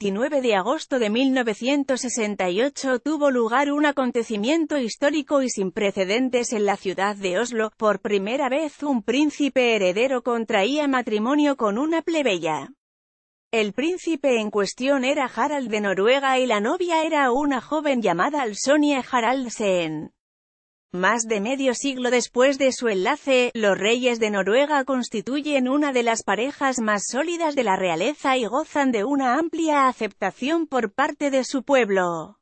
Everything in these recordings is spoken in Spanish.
29 de agosto de 1968 tuvo lugar un acontecimiento histórico y sin precedentes en la ciudad de Oslo, por primera vez un príncipe heredero contraía matrimonio con una plebeya. El príncipe en cuestión era Harald de Noruega y la novia era una joven llamada Alsonia Haraldsen. Más de medio siglo después de su enlace, los reyes de Noruega constituyen una de las parejas más sólidas de la realeza y gozan de una amplia aceptación por parte de su pueblo.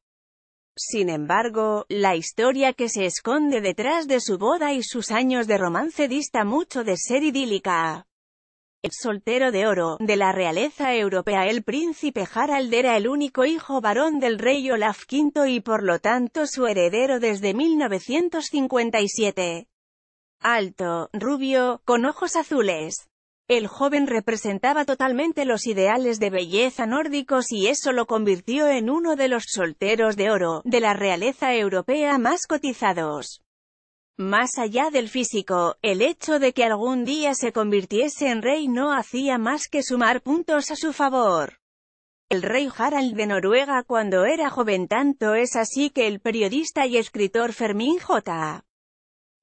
Sin embargo, la historia que se esconde detrás de su boda y sus años de romance dista mucho de ser idílica soltero de oro, de la realeza europea el príncipe Harald era el único hijo varón del rey Olaf V y por lo tanto su heredero desde 1957. Alto, rubio, con ojos azules. El joven representaba totalmente los ideales de belleza nórdicos y eso lo convirtió en uno de los solteros de oro, de la realeza europea más cotizados. Más allá del físico, el hecho de que algún día se convirtiese en rey no hacía más que sumar puntos a su favor. El rey Harald de Noruega cuando era joven tanto es así que el periodista y escritor Fermín J.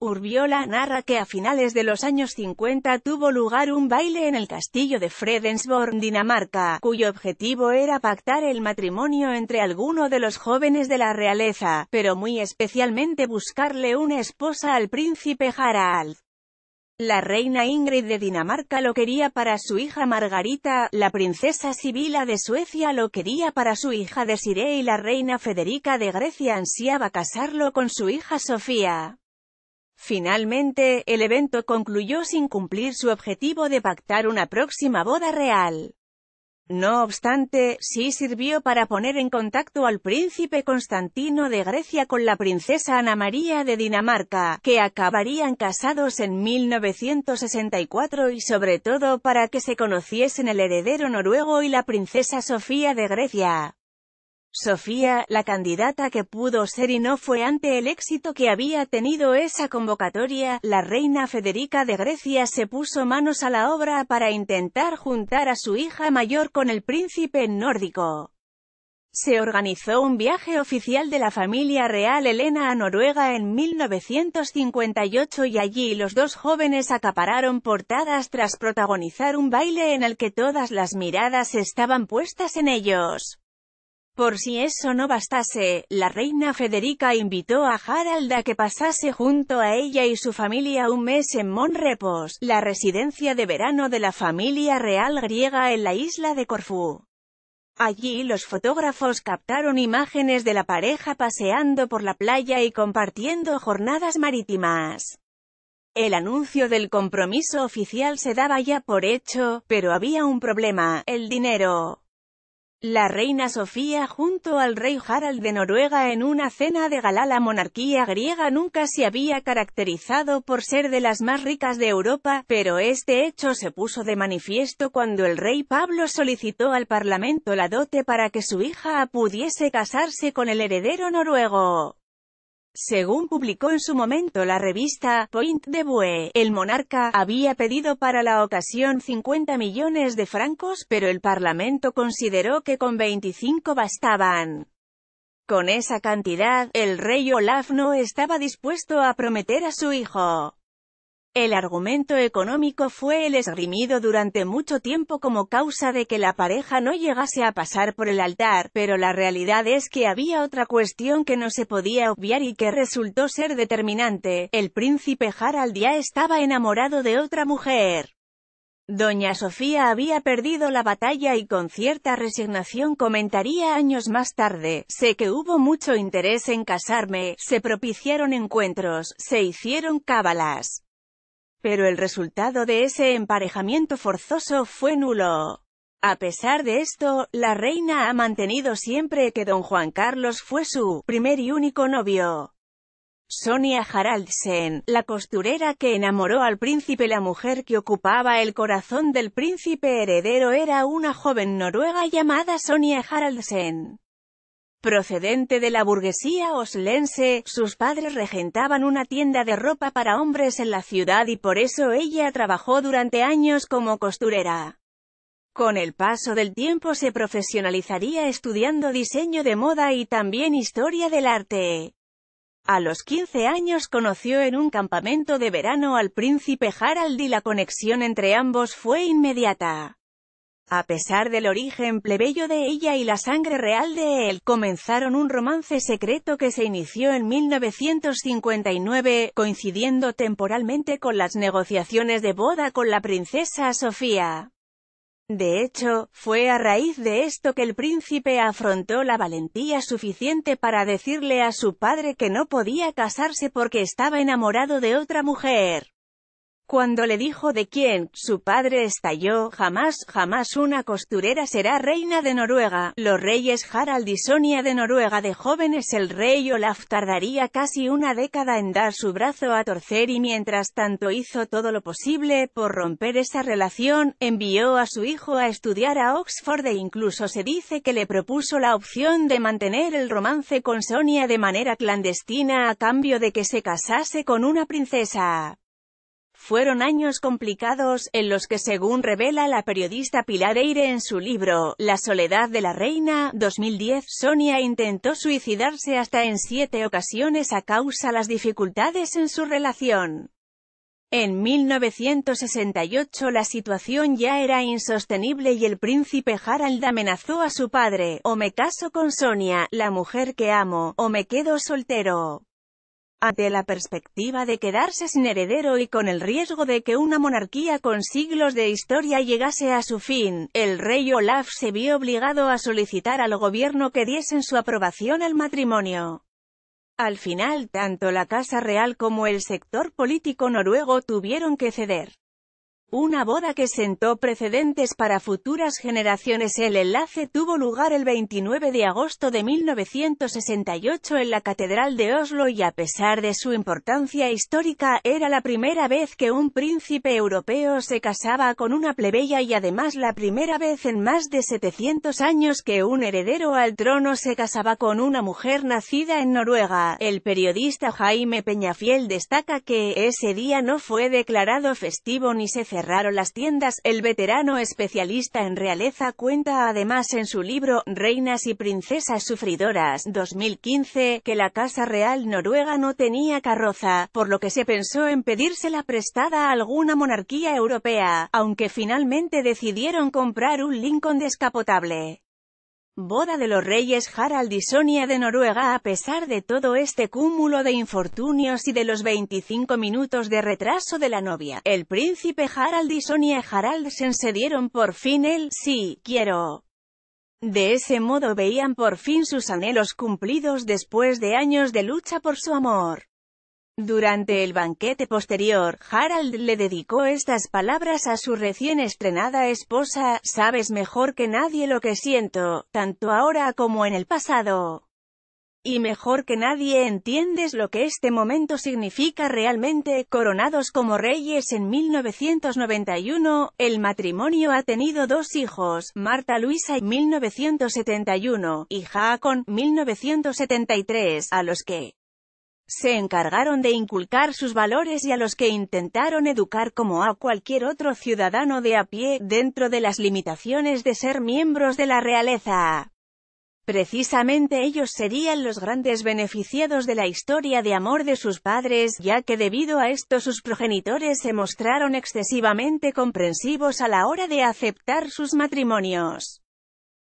Urbiola narra que a finales de los años 50 tuvo lugar un baile en el castillo de Fredensborg, Dinamarca, cuyo objetivo era pactar el matrimonio entre alguno de los jóvenes de la realeza, pero muy especialmente buscarle una esposa al príncipe Harald. La reina Ingrid de Dinamarca lo quería para su hija Margarita, la princesa Sibila de Suecia lo quería para su hija Desiree y la reina Federica de Grecia ansiaba casarlo con su hija Sofía. Finalmente, el evento concluyó sin cumplir su objetivo de pactar una próxima boda real. No obstante, sí sirvió para poner en contacto al príncipe Constantino de Grecia con la princesa Ana María de Dinamarca, que acabarían casados en 1964 y sobre todo para que se conociesen el heredero noruego y la princesa Sofía de Grecia. Sofía, la candidata que pudo ser y no fue ante el éxito que había tenido esa convocatoria, la reina Federica de Grecia se puso manos a la obra para intentar juntar a su hija mayor con el príncipe nórdico. Se organizó un viaje oficial de la familia real Elena a Noruega en 1958 y allí los dos jóvenes acapararon portadas tras protagonizar un baile en el que todas las miradas estaban puestas en ellos. Por si eso no bastase, la reina Federica invitó a Harald a que pasase junto a ella y su familia un mes en Monrepos, la residencia de verano de la familia real griega en la isla de Corfú. Allí los fotógrafos captaron imágenes de la pareja paseando por la playa y compartiendo jornadas marítimas. El anuncio del compromiso oficial se daba ya por hecho, pero había un problema, el dinero. La reina Sofía junto al rey Harald de Noruega en una cena de gala la monarquía griega nunca se había caracterizado por ser de las más ricas de Europa, pero este hecho se puso de manifiesto cuando el rey Pablo solicitó al parlamento la dote para que su hija pudiese casarse con el heredero noruego. Según publicó en su momento la revista Point de Vue, el monarca había pedido para la ocasión 50 millones de francos, pero el Parlamento consideró que con 25 bastaban. Con esa cantidad, el rey Olaf no estaba dispuesto a prometer a su hijo. El argumento económico fue el esgrimido durante mucho tiempo como causa de que la pareja no llegase a pasar por el altar, pero la realidad es que había otra cuestión que no se podía obviar y que resultó ser determinante. El príncipe Harald ya estaba enamorado de otra mujer. Doña Sofía había perdido la batalla y con cierta resignación comentaría años más tarde, sé que hubo mucho interés en casarme, se propiciaron encuentros, se hicieron cábalas pero el resultado de ese emparejamiento forzoso fue nulo. A pesar de esto, la reina ha mantenido siempre que don Juan Carlos fue su primer y único novio. Sonia Haraldsen, la costurera que enamoró al príncipe la mujer que ocupaba el corazón del príncipe heredero era una joven noruega llamada Sonia Haraldsen. Procedente de la burguesía oslense, sus padres regentaban una tienda de ropa para hombres en la ciudad y por eso ella trabajó durante años como costurera. Con el paso del tiempo se profesionalizaría estudiando diseño de moda y también historia del arte. A los 15 años conoció en un campamento de verano al príncipe Harald y la conexión entre ambos fue inmediata. A pesar del origen plebeyo de ella y la sangre real de él, comenzaron un romance secreto que se inició en 1959, coincidiendo temporalmente con las negociaciones de boda con la princesa Sofía. De hecho, fue a raíz de esto que el príncipe afrontó la valentía suficiente para decirle a su padre que no podía casarse porque estaba enamorado de otra mujer. Cuando le dijo de quién, su padre estalló, jamás, jamás una costurera será reina de Noruega. Los reyes Harald y Sonia de Noruega de jóvenes el rey Olaf tardaría casi una década en dar su brazo a torcer y mientras tanto hizo todo lo posible por romper esa relación, envió a su hijo a estudiar a Oxford e incluso se dice que le propuso la opción de mantener el romance con Sonia de manera clandestina a cambio de que se casase con una princesa. Fueron años complicados, en los que según revela la periodista Pilar Eire en su libro, La soledad de la reina, 2010, Sonia intentó suicidarse hasta en siete ocasiones a causa las dificultades en su relación. En 1968 la situación ya era insostenible y el príncipe Harald amenazó a su padre, o me caso con Sonia, la mujer que amo, o me quedo soltero. Ante la perspectiva de quedarse sin heredero y con el riesgo de que una monarquía con siglos de historia llegase a su fin, el rey Olaf se vio obligado a solicitar al gobierno que diesen su aprobación al matrimonio. Al final, tanto la Casa Real como el sector político noruego tuvieron que ceder. Una boda que sentó precedentes para futuras generaciones. El enlace tuvo lugar el 29 de agosto de 1968 en la Catedral de Oslo y a pesar de su importancia histórica, era la primera vez que un príncipe europeo se casaba con una plebeya y además la primera vez en más de 700 años que un heredero al trono se casaba con una mujer nacida en Noruega. El periodista Jaime Peñafiel destaca que ese día no fue declarado festivo ni se cerró cerraron las tiendas, el veterano especialista en realeza cuenta además en su libro, Reinas y Princesas Sufridoras, 2015, que la Casa Real Noruega no tenía carroza, por lo que se pensó en pedírsela prestada a alguna monarquía europea, aunque finalmente decidieron comprar un Lincoln descapotable. Boda de los reyes Harald y Sonia de Noruega A pesar de todo este cúmulo de infortunios y de los 25 minutos de retraso de la novia, el príncipe Harald y Sonia Haraldsen se dieron por fin el «sí, quiero». De ese modo veían por fin sus anhelos cumplidos después de años de lucha por su amor. Durante el banquete posterior, Harald le dedicó estas palabras a su recién estrenada esposa, «Sabes mejor que nadie lo que siento, tanto ahora como en el pasado. Y mejor que nadie entiendes lo que este momento significa realmente». Coronados como reyes en 1991, el matrimonio ha tenido dos hijos, Marta Luisa en 1971, y en 1973, a los que se encargaron de inculcar sus valores y a los que intentaron educar como a cualquier otro ciudadano de a pie, dentro de las limitaciones de ser miembros de la realeza. Precisamente ellos serían los grandes beneficiados de la historia de amor de sus padres, ya que debido a esto sus progenitores se mostraron excesivamente comprensivos a la hora de aceptar sus matrimonios.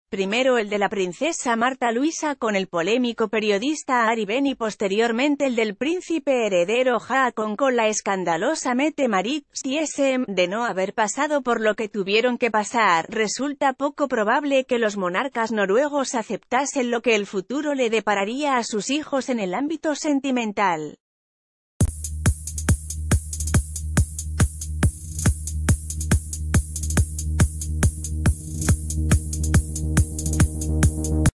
Primero el de la princesa Marta Luisa con el polémico periodista Ari Ben y posteriormente el del príncipe heredero Haakon con la escandalosa Mette Marit, TSM, em, de no haber pasado por lo que tuvieron que pasar, resulta poco probable que los monarcas noruegos aceptasen lo que el futuro le depararía a sus hijos en el ámbito sentimental.